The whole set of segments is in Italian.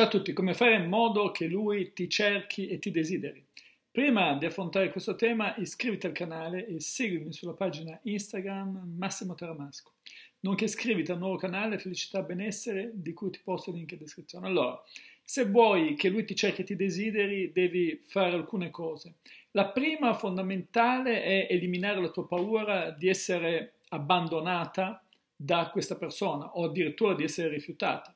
Ciao a tutti, come fare in modo che lui ti cerchi e ti desideri? Prima di affrontare questo tema iscriviti al canale e seguimi sulla pagina Instagram Massimo Taramasco, nonché iscriviti al nuovo canale Felicità Benessere di cui ti posto il link in descrizione. Allora, se vuoi che lui ti cerchi e ti desideri devi fare alcune cose. La prima fondamentale è eliminare la tua paura di essere abbandonata da questa persona o addirittura di essere rifiutata.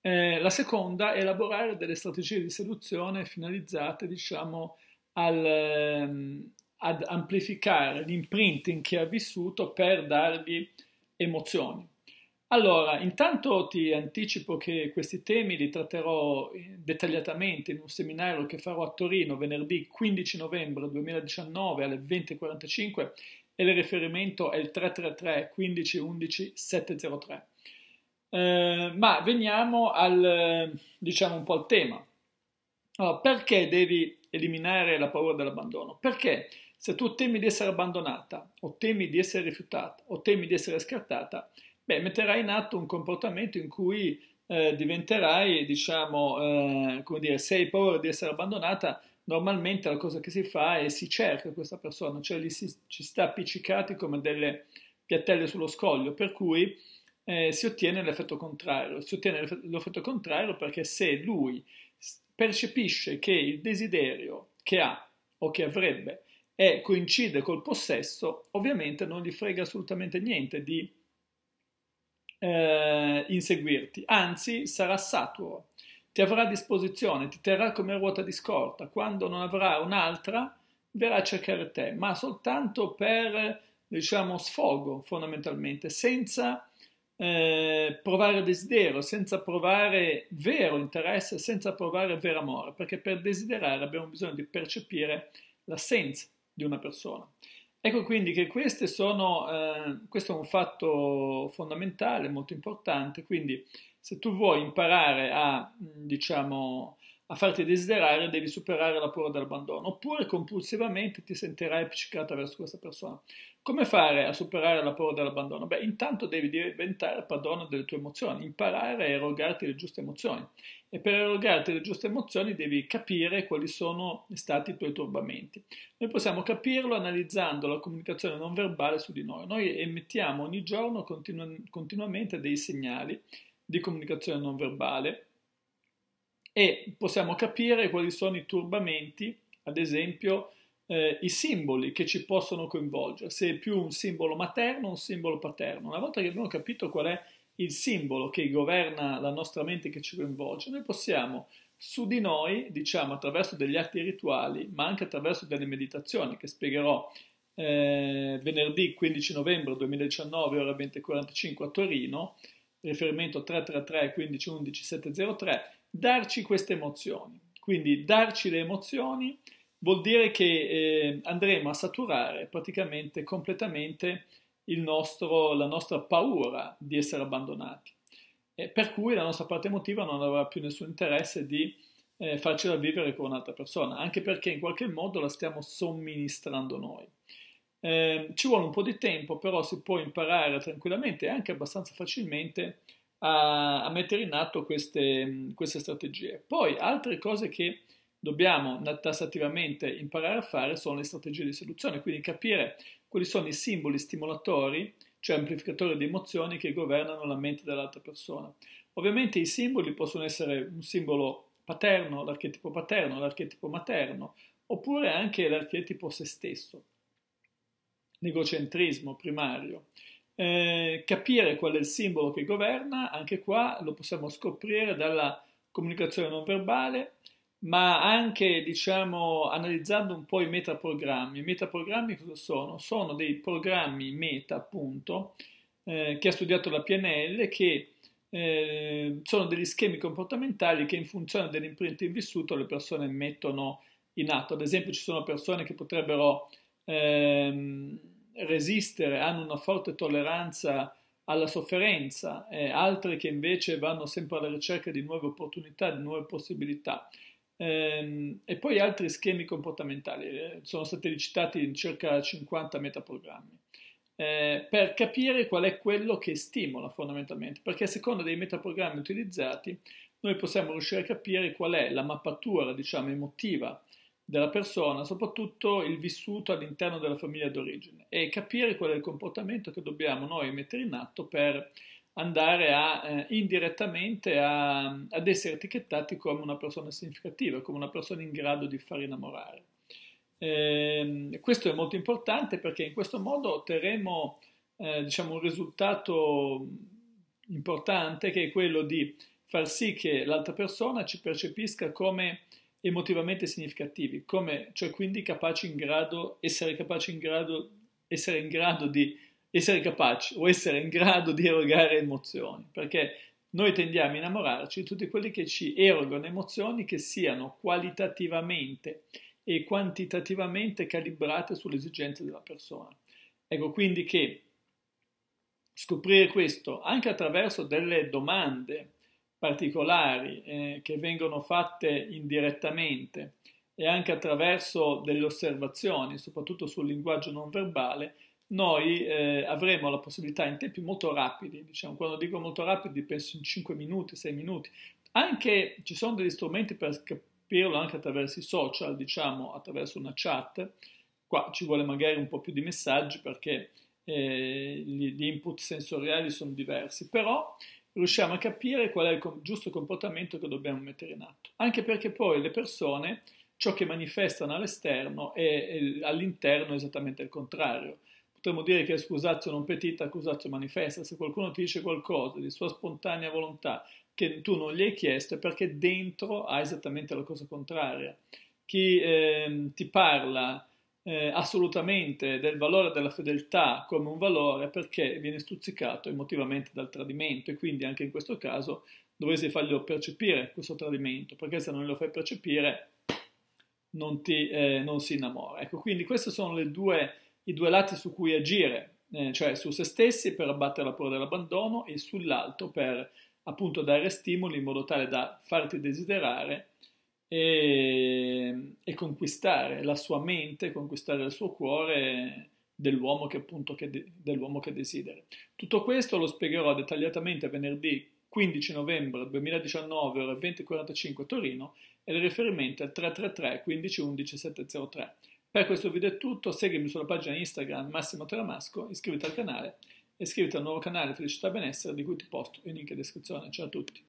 Eh, la seconda è elaborare delle strategie di seduzione finalizzate, diciamo, al, ehm, ad amplificare l'imprinting che ha vissuto per dargli emozioni. Allora, intanto ti anticipo che questi temi li tratterò eh, dettagliatamente in un seminario che farò a Torino venerdì 15 novembre 2019 alle 20.45 e il riferimento è il 333 15 11 703. Eh, ma veniamo al, diciamo un po' al tema. Allora, perché devi eliminare la paura dell'abbandono? Perché se tu temi di essere abbandonata, o temi di essere rifiutata, o temi di essere scartata, beh, metterai in atto un comportamento in cui eh, diventerai, diciamo, eh, come dire, se hai paura di essere abbandonata, normalmente la cosa che si fa è si cerca questa persona, cioè li si, ci sta appiccicati come delle piattelle sullo scoglio, per cui eh, si ottiene l'effetto contrario. Si ottiene l'effetto contrario perché se lui percepisce che il desiderio che ha o che avrebbe e coincide col possesso, ovviamente non gli frega assolutamente niente di eh, inseguirti, anzi sarà saturo, ti avrà a disposizione, ti terrà come ruota di scorta, quando non avrà un'altra verrà a cercare te, ma soltanto per, diciamo, sfogo fondamentalmente, senza eh, provare desiderio, senza provare vero interesse, senza provare vero amore, perché per desiderare abbiamo bisogno di percepire l'assenza di una persona. Ecco quindi che sono, eh, questo è un fatto fondamentale, molto importante, quindi se tu vuoi imparare a, mm, diciamo, a farti desiderare devi superare la paura dell'abbandono, oppure compulsivamente ti sentirai appiccicata verso questa persona. Come fare a superare la paura dell'abbandono? Beh, intanto devi diventare padrone delle tue emozioni, imparare a erogarti le giuste emozioni e per erogarti le giuste emozioni devi capire quali sono stati i tuoi turbamenti. Noi possiamo capirlo analizzando la comunicazione non verbale su di noi. Noi emettiamo ogni giorno continu- continuamente dei segnali di comunicazione non verbale e possiamo capire quali sono i turbamenti, ad esempio eh, i simboli che ci possono coinvolgere, se è più un simbolo materno o un simbolo paterno. Una volta che abbiamo capito qual è il simbolo che governa la nostra mente che ci coinvolge, noi possiamo su di noi, diciamo attraverso degli atti rituali, ma anche attraverso delle meditazioni che spiegherò eh, venerdì 15 novembre 2019 ore 20.45 a Torino, riferimento 333 15 11 703, darci queste emozioni. Quindi darci le emozioni vuol dire che eh, andremo a saturare praticamente completamente nostro, la nostra paura di essere abbandonati. E per cui la nostra parte emotiva non avrà più nessun interesse di eh, farcela vivere con un'altra persona, anche perché in qualche modo la stiamo somministrando noi. Eh, ci vuole un po' di tempo, però si può imparare tranquillamente e anche abbastanza facilmente a, a mettere in atto queste, queste, strategie. Poi altre cose che dobbiamo tassativamente imparare a fare sono le strategie di seduzione, quindi capire quali sono i simboli stimolatori, cioè amplificatori di emozioni che governano la mente dell'altra persona. Ovviamente i simboli possono essere un simbolo paterno, l'archetipo paterno, l'archetipo materno, oppure anche l'archetipo se stesso, l'egocentrismo primario. Eh, capire qual è il simbolo che governa, anche qua lo possiamo scoprire dalla comunicazione non verbale, ma anche diciamo analizzando un po' i metaprogrammi. I metaprogrammi cosa sono? Sono dei programmi meta, appunto, eh, che ha studiato la PNL che eh, sono degli schemi comportamentali che in funzione dell'imprint in vissuto le persone mettono in atto. Ad esempio, ci sono persone che potrebbero ehm, resistere, hanno una forte tolleranza alla sofferenza, e altri che invece vanno sempre alla ricerca di nuove opportunità, di nuove possibilità. Ehm, e poi altri schemi comportamentali, eh, sono stati citati in circa 50 metaprogrammi, eh, per capire qual è quello che stimola fondamentalmente, perché a seconda dei metaprogrammi utilizzati noi possiamo riuscire a capire qual è la mappatura, diciamo, emotiva della persona, soprattutto il vissuto all'interno della famiglia d'origine e capire qual è il comportamento che dobbiamo noi mettere in atto per andare a, eh, indirettamente a, ad essere etichettati come una persona significativa, come una persona in grado di far innamorare. Eh, questo è molto importante perché in questo modo otterremo eh, diciamo un risultato importante che è quello di far sì che l'altra persona ci percepisca come emotivamente significativi, come, cioè quindi capaci in grado, essere capaci in grado, essere in grado di essere capaci o essere in grado di erogare emozioni, perché noi tendiamo a innamorarci di tutti quelli che ci erogano emozioni che siano qualitativamente e quantitativamente calibrate sulle esigenze della persona. Ecco quindi che scoprire questo anche attraverso delle domande particolari eh, che vengono fatte indirettamente e anche attraverso delle osservazioni, soprattutto sul linguaggio non verbale, noi eh, avremo la possibilità in tempi molto rapidi, diciamo, quando dico molto rapidi penso in 5 minuti, 6 minuti, anche ci sono degli strumenti per capirlo anche attraverso i social, diciamo, attraverso una chat, qua ci vuole magari un po' più di messaggi perché eh, gli, gli input sensoriali sono diversi, però riusciamo a capire qual è il giusto comportamento che dobbiamo mettere in atto. Anche perché poi le persone, ciò che manifestano all'esterno e all'interno è esattamente il contrario. Potremmo dire che scusazio non petita, accusazio manifesta. Se qualcuno ti dice qualcosa di sua spontanea volontà che tu non gli hai chiesto è perché dentro ha esattamente la cosa contraria. Chi eh, ti parla eh, assolutamente del valore della fedeltà come un valore perché viene stuzzicato emotivamente dal tradimento e quindi anche in questo caso dovresti farglielo percepire questo tradimento perché se non lo fai percepire non, ti, eh, non si innamora. Ecco, quindi questi sono due, i due lati su cui agire, eh, cioè su se stessi per abbattere la paura dell'abbandono e sull'altro per appunto dare stimoli in modo tale da farti desiderare e, ehm, e, conquistare la sua mente, conquistare il suo cuore dell'uomo che appunto che de, dell'uomo che desidera. Tutto questo lo spiegherò dettagliatamente venerdì 15 novembre 2019 ore 20.45 Torino e il riferimento è 333 15 11 703. Per questo video è tutto, seguimi sulla pagina Instagram Massimo Teramasco, iscriviti al canale e iscriviti al nuovo canale Felicità Benessere di cui ti posto il link in descrizione. Ciao a tutti!